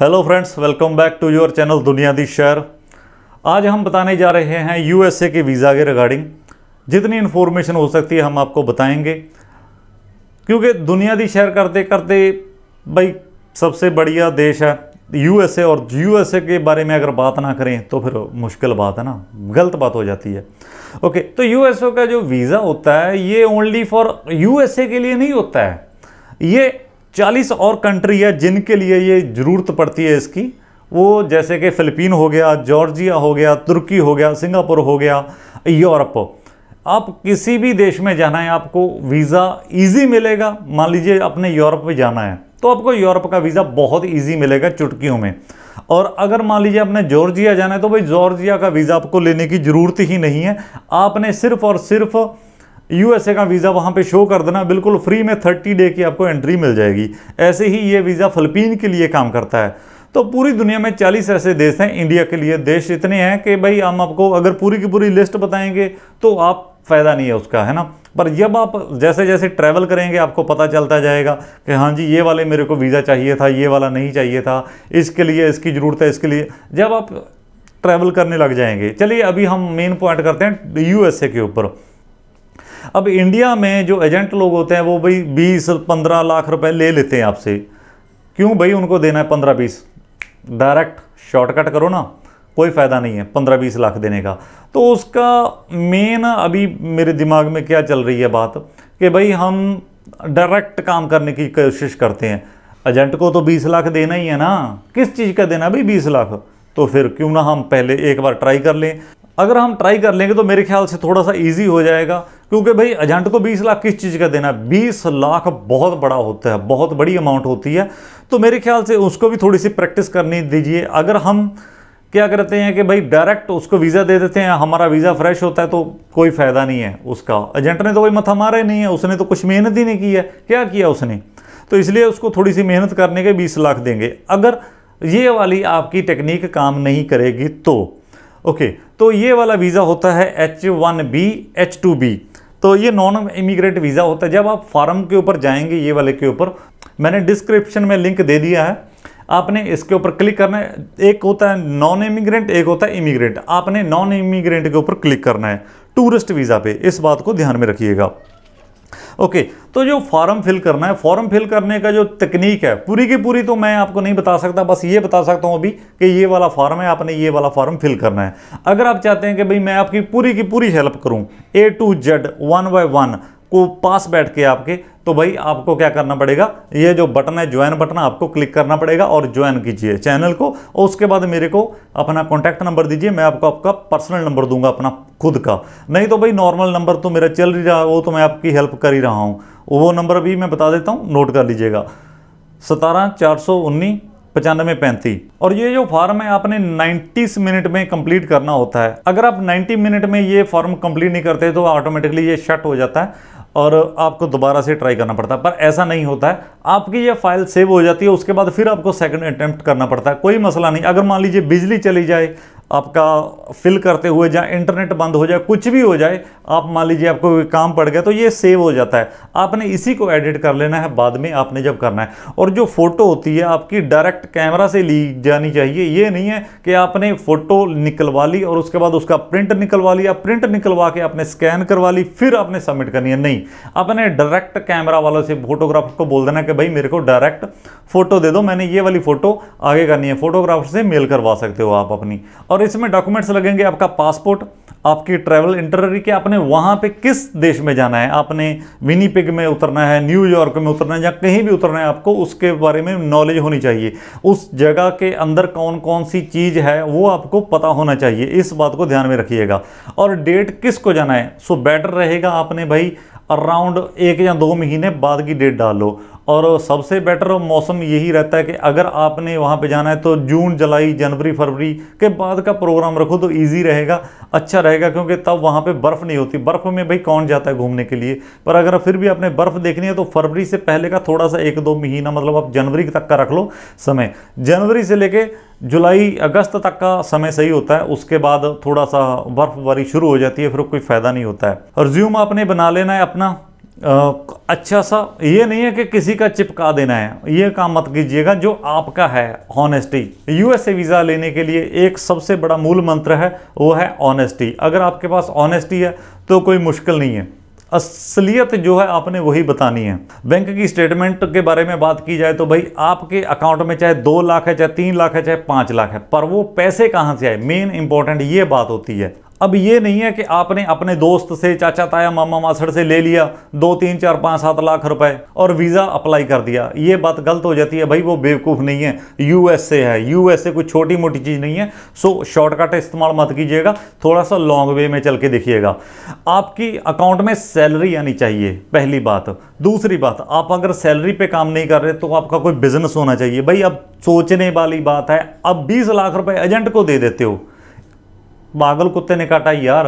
hello friends welcome back to your channel दुनिया दी शहर आज हम बताने जा रहे हैं यूएसए के वीज़ा के रिगार्डिंग जितनी इन्फॉर्मेशन हो सकती है हम आपको बताएंगे क्योंकि दुनिया दी शहर करते करते भाई सबसे बढ़िया देश है यूएसए और यूएसए के बारे में अगर बात ना करें तो फिर मुश्किल बात है ना गलत बात हो जाती है ओके तो यू का जो वीज़ा होता है ये ओनली फॉर यू के लिए नहीं होता है ये चालीस और कंट्री है जिनके लिए ये ज़रूरत पड़ती है इसकी वो जैसे कि फ़िलिपीन हो गया जॉर्जिया हो गया तुर्की हो गया सिंगापुर हो गया यूरोप आप किसी भी देश में जाना है आपको वीज़ा इजी मिलेगा मान लीजिए अपने यूरोप में जाना है तो आपको यूरोप का वीज़ा बहुत इजी मिलेगा चुटकियों में और अगर मान लीजिए आपने जॉर्जिया जाना है तो भाई जॉर्जिया का वीज़ा आपको लेने की ज़रूरत ही नहीं है आपने सिर्फ और सिर्फ़ यूएसए का वीज़ा वहाँ पे शो कर देना बिल्कुल फ्री में थर्टी डे की आपको एंट्री मिल जाएगी ऐसे ही ये वीज़ा फिलिपीन के लिए काम करता है तो पूरी दुनिया में 40 ऐसे देश हैं इंडिया के लिए देश इतने हैं कि भाई हम आपको अगर पूरी की पूरी लिस्ट बताएंगे तो आप फ़ायदा नहीं है उसका है ना पर जब आप जैसे जैसे ट्रैवल करेंगे आपको पता चलता जाएगा कि हाँ जी ये वाले मेरे को वीज़ा चाहिए था ये वाला नहीं चाहिए था इसके लिए इसकी ज़रूरत है इसके लिए जब आप ट्रैवल करने लग जाएंगे चलिए अभी हम मेन पॉइंट करते हैं यूएसए के ऊपर अब इंडिया में जो एजेंट लोग होते हैं वो भाई बीस पंद्रह लाख रुपए ले लेते हैं आपसे क्यों भाई उनको देना है पंद्रह बीस डायरेक्ट शॉर्टकट करो ना कोई फ़ायदा नहीं है पंद्रह बीस लाख देने का तो उसका मेन अभी मेरे दिमाग में क्या चल रही है बात कि भाई हम डायरेक्ट काम करने की कोशिश करते हैं एजेंट को तो बीस लाख देना ही है ना किस चीज़ का देना भाई बीस लाख तो फिर क्यों ना हम पहले एक बार ट्राई कर लें अगर हम ट्राई कर लेंगे तो मेरे ख्याल से थोड़ा सा ईजी हो जाएगा क्योंकि भाई एजेंट को 20 लाख किस चीज़ का देना है 20 लाख बहुत बड़ा होता है बहुत बड़ी अमाउंट होती है तो मेरे ख्याल से उसको भी थोड़ी सी प्रैक्टिस करनी दीजिए अगर हम क्या करते हैं कि भाई डायरेक्ट उसको वीज़ा दे देते हैं हमारा वीज़ा फ्रेश होता है तो कोई फ़ायदा नहीं है उसका एजेंट ने तो कोई मथा मारा ही नहीं है उसने तो कुछ मेहनत ही नहीं की है क्या किया उसने तो इसलिए उसको थोड़ी सी मेहनत करने के बीस लाख देंगे अगर ये वाली आपकी टेक्निक काम नहीं करेगी तो ओके तो ये वाला वीज़ा होता है H one B H two B तो ये नॉन इमिग्रेंट वीज़ा होता है जब आप फार्म के ऊपर जाएंगे ये वाले के ऊपर मैंने डिस्क्रिप्शन में लिंक दे दिया है आपने इसके ऊपर क्लिक करना है एक होता है नॉन इमिग्रेंट एक होता है इमिग्रेंट आपने नॉन इमिग्रेंट के ऊपर क्लिक करना है टूरिस्ट वीज़ा पे इस बात को ध्यान में रखिएगा ओके तो जो फॉर्म फिल करना है फॉर्म फिल करने का जो तकनीक है पूरी की पूरी तो मैं आपको नहीं बता सकता बस ये बता सकता हूँ अभी कि ये वाला फॉर्म है आपने ये वाला फॉर्म फिल करना है अगर आप चाहते हैं कि भाई मैं आपकी पूरी की पूरी हेल्प करूँ A to Z one by one को पास बैठ के आपके तो भाई आपको क्या करना पड़ेगा ये जो बटन है ज्वाइन बटन आपको क्लिक करना पड़ेगा और ज्वाइन कीजिए चैनल को और उसके बाद मेरे को अपना कॉन्टैक्ट नंबर दीजिए मैं आपको आपका पर्सनल नंबर दूंगा अपना खुद का नहीं तो भाई नॉर्मल नंबर तो मेरा चल ही रहा वो तो मैं आपकी हेल्प कर ही रहा हूँ वो नंबर भी मैं बता देता हूँ नोट कर लीजिएगा सतारह चार सौ उन्नीस पचानवे पैंतीस और ये जो फॉर्म है आपने 90 मिनट में कंप्लीट करना होता है अगर आप 90 मिनट में ये फॉर्म कंप्लीट नहीं करते तो ऑटोमेटिकली ये शट हो जाता है और आपको दोबारा से ट्राई करना पड़ता है पर ऐसा नहीं होता है आपकी ये फाइल सेव हो जाती है उसके बाद फिर आपको सेकंड अटैम्प्ट करना पड़ता है कोई मसला नहीं अगर मान लीजिए बिजली चली जाए आपका फिल करते हुए जहाँ इंटरनेट बंद हो जाए कुछ भी हो जाए आप मान लीजिए आपको काम पड़ गया तो ये सेव हो जाता है आपने इसी को एडिट कर लेना है बाद में आपने जब करना है और जो फ़ोटो होती है आपकी डायरेक्ट कैमरा से ली जानी चाहिए ये नहीं है कि आपने फ़ोटो निकलवा ली और उसके बाद उसका प्रिंट निकलवा लिया प्रिंट निकलवा के आपने स्कैन करवा ली फिर आपने सबमिट करनी है नहीं आपने डायरेक्ट कैमरा वालों से फोटोग्राफर को बोल देना कि भाई मेरे को डायरेक्ट फ़ोटो दे दो मैंने ये वाली फ़ोटो आगे करनी है फोटोग्राफर से मेल करवा सकते हो आप अपनी और और इसमें डॉक्यूमेंट्स लगेंगे आपका पासपोर्ट आपकी ट्रैवल इंटररी के आपने वहाँ पे किस देश में जाना है आपने विनीपिग में उतरना है न्यूयॉर्क में उतरना है या कहीं भी उतरना है आपको उसके बारे में नॉलेज होनी चाहिए उस जगह के अंदर कौन कौन सी चीज़ है वो आपको पता होना चाहिए इस बात को ध्यान में रखिएगा और डेट किस को जाना है सो बेटर रहेगा आपने भाई अराउंड एक या दो महीने बाद की डेट डाल लो और सबसे बेटर मौसम यही रहता है कि अगर आपने वहाँ पे जाना है तो जून जुलाई जनवरी फरवरी के बाद का प्रोग्राम रखो तो इजी रहेगा अच्छा रहेगा क्योंकि तब वहाँ पे बर्फ़ नहीं होती बर्फ़ में भाई कौन जाता है घूमने के लिए पर अगर फिर भी आपने बर्फ़ देखनी है तो फरवरी से पहले का थोड़ा सा एक दो महीना मतलब आप जनवरी तक का रख लो समय जनवरी से लेके जुलाई अगस्त तक का समय सही होता है उसके बाद थोड़ा सा बर्फबारी शुरू हो जाती है फिर कोई फ़ायदा नहीं होता है और ज्यूम आपने बना लेना है अपना अच्छा सा ये नहीं है कि किसी का चिपका देना है ये काम मत कीजिएगा जो आपका है ऑनेस्टी यूएसए वीज़ा लेने के लिए एक सबसे बड़ा मूल मंत्र है वो है ऑनेस्टी अगर आपके पास ऑनेस्टी है तो कोई मुश्किल नहीं है असलियत जो है आपने वही बतानी है बैंक की स्टेटमेंट के बारे में बात की जाए तो भाई आपके अकाउंट में चाहे दो लाख है चाहे तीन लाख है चाहे पाँच लाख है पर वो पैसे कहाँ से आए मेन इंपॉर्टेंट ये बात होती है अब ये नहीं है कि आपने अपने दोस्त से चाचा ताया मामा मासड़ से ले लिया दो तीन चार पाँच सात लाख रुपए और वीज़ा अप्लाई कर दिया ये बात गलत हो जाती है भाई वो बेवकूफ़ नहीं है यूएसए है यूएसए कोई छोटी मोटी चीज़ नहीं है सो शॉर्टकट इस्तेमाल मत कीजिएगा थोड़ा सा लॉन्ग वे में चल के देखिएगा आपकी अकाउंट में सैलरी आनी चाहिए पहली बात दूसरी बात आप अगर सैलरी पर काम नहीं कर रहे तो आपका कोई बिजनेस होना चाहिए भाई अब सोचने वाली बात है अब बीस लाख रुपए एजेंट को दे देते हो पागल कुत्ते ने काटा यार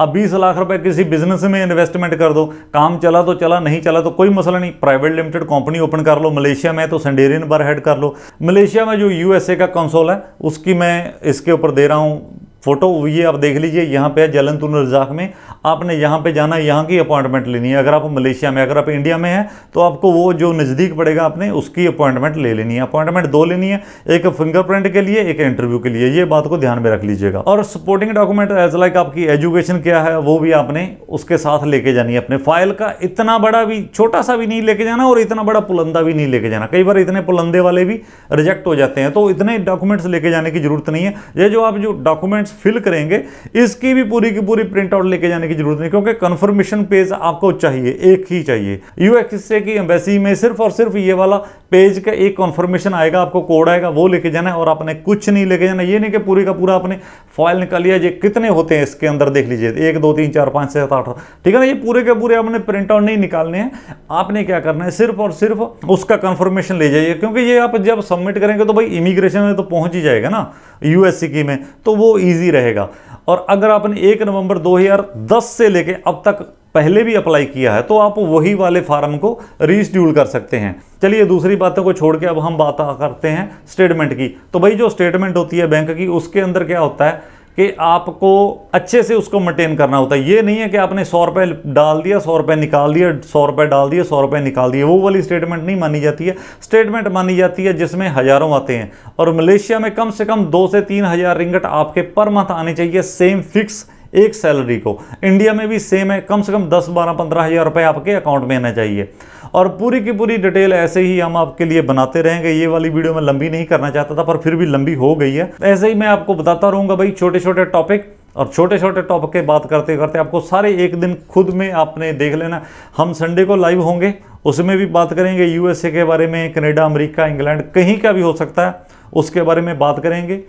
अब बीस लाख रुपए किसी बिजनेस में इन्वेस्टमेंट कर दो काम चला तो चला नहीं चला तो कोई मसला नहीं प्राइवेट लिमिटेड कंपनी ओपन कर लो मलेशिया में तो सेंडेरियन पर हेड कर लो मलेशिया में जो यूएसए का कंसोल है उसकी मैं इसके ऊपर दे रहा हूँ फ़ोटो ये आप देख लीजिए यहाँ पे है जलन रजाक में आपने यहाँ पे जाना है यहाँ की अपॉइंटमेंट लेनी है अगर आप मलेशिया में अगर आप इंडिया में हैं तो आपको वो जो नज़दीक पड़ेगा आपने उसकी अपॉइंटमेंट ले लेनी है अपॉइंटमेंट दो लेनी है एक फिंगरप्रिंट के लिए एक इंटरव्यू के लिए ये बात को ध्यान में रख लीजिएगा और सपोर्टिंग डॉक्यूमेंट एज लाइक आपकी एजुकेशन क्या है वो भी आपने उसके साथ लेके जानी है अपने फाइल का इतना बड़ा भी छोटा सा भी नहीं लेके जाना और इतना बड़ा पुलंदा भी नहीं लेके जाना कई बार इतने पुलंदे वाले भी रिजेक्ट हो जाते हैं तो इतने डॉक्यूमेंट्स लेके जाने की जरूरत नहीं है ये जो आप जो डॉक्यूमेंट्स फिल करेंगे इसकी भी पूरी की पूरी प्रिंट आउट लेके जाने की जरूरत नहीं क्योंकि कंफर्मेशन पेज आपको चाहिए एक ही चाहिए यूएसए की एम्बेसी में सिर्फ और सिर्फ ये वाला पेज का एक कन्फर्मेशन आएगा आपको कोड आएगा वो लेके जाना है और आपने कुछ नहीं लेके जाना ये नहीं कि पूरी का पूरा आपने फाइल निकाल लिया ये कितने होते हैं इसके अंदर देख लीजिए एक दो तीन चार पाँच सात आठ ठीक है ना ये पूरे के पूरे आपने प्रिंट आउट नहीं निकालने हैं आपने क्या करना है सिर्फ और सिर्फ उसका कंफर्मेशन ले जाइए क्योंकि ये आप जब सबमिट करेंगे तो भाई इमिग्रेशन में तो पहुंच ही जाएगा ना यूएससी की में तो वो ईजी रहेगा और अगर आपने एक नवंबर 2010 से लेके अब तक पहले भी अप्लाई किया है तो आप वही वाले फार्म को रीशड्यूल कर सकते हैं चलिए दूसरी बातों को छोड़ के अब हम बात करते हैं स्टेटमेंट की तो भाई जो स्टेटमेंट होती है बैंक की उसके अंदर क्या होता है कि आपको अच्छे से उसको मेंटेन करना होता है ये नहीं है कि आपने सौ रुपये डाल दिया सौ रुपये निकाल दिया सौ रुपये डाल दिए सौ रुपये निकाल दिए वो वाली स्टेटमेंट नहीं मानी जाती है स्टेटमेंट मानी जाती है जिसमें हज़ारों आते हैं और मलेशिया में कम से कम दो से तीन हज़ार रिंगट आपके पर मंथ आने चाहिए सेम फिक्स एक सैलरी को इंडिया में भी सेम है कम से कम दस बारह पंद्रह हज़ार रुपये आपके अकाउंट में आना चाहिए और पूरी की पूरी डिटेल ऐसे ही हम आपके लिए बनाते रहेंगे ये वाली वीडियो मैं लंबी नहीं करना चाहता था पर फिर भी लंबी हो गई है ऐसे ही मैं आपको बताता रहूँगा भाई छोटे छोटे टॉपिक और छोटे छोटे टॉपिक के बात करते करते आपको सारे एक दिन खुद में आपने देख लेना हम संडे को लाइव होंगे उसमें भी बात करेंगे यूएसए के बारे में कनाडा अमेरिका इंग्लैंड कहीं का भी हो सकता है उसके बारे में बात करेंगे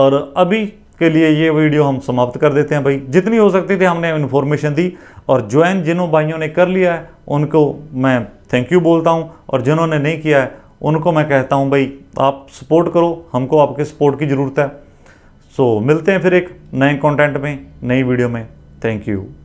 और अभी के लिए ये वीडियो हम समाप्त कर देते हैं भाई जितनी हो सकती थी हमने इन्फॉर्मेशन दी और ज्वाइन जिनों भाइयों ने कर लिया है उनको मैं थैंक यू बोलता हूँ और जिन्होंने नहीं किया है उनको मैं कहता हूँ भाई आप सपोर्ट करो हमको आपके सपोर्ट की ज़रूरत है सो so, मिलते हैं फिर एक नए कंटेंट में नई वीडियो में थैंक यू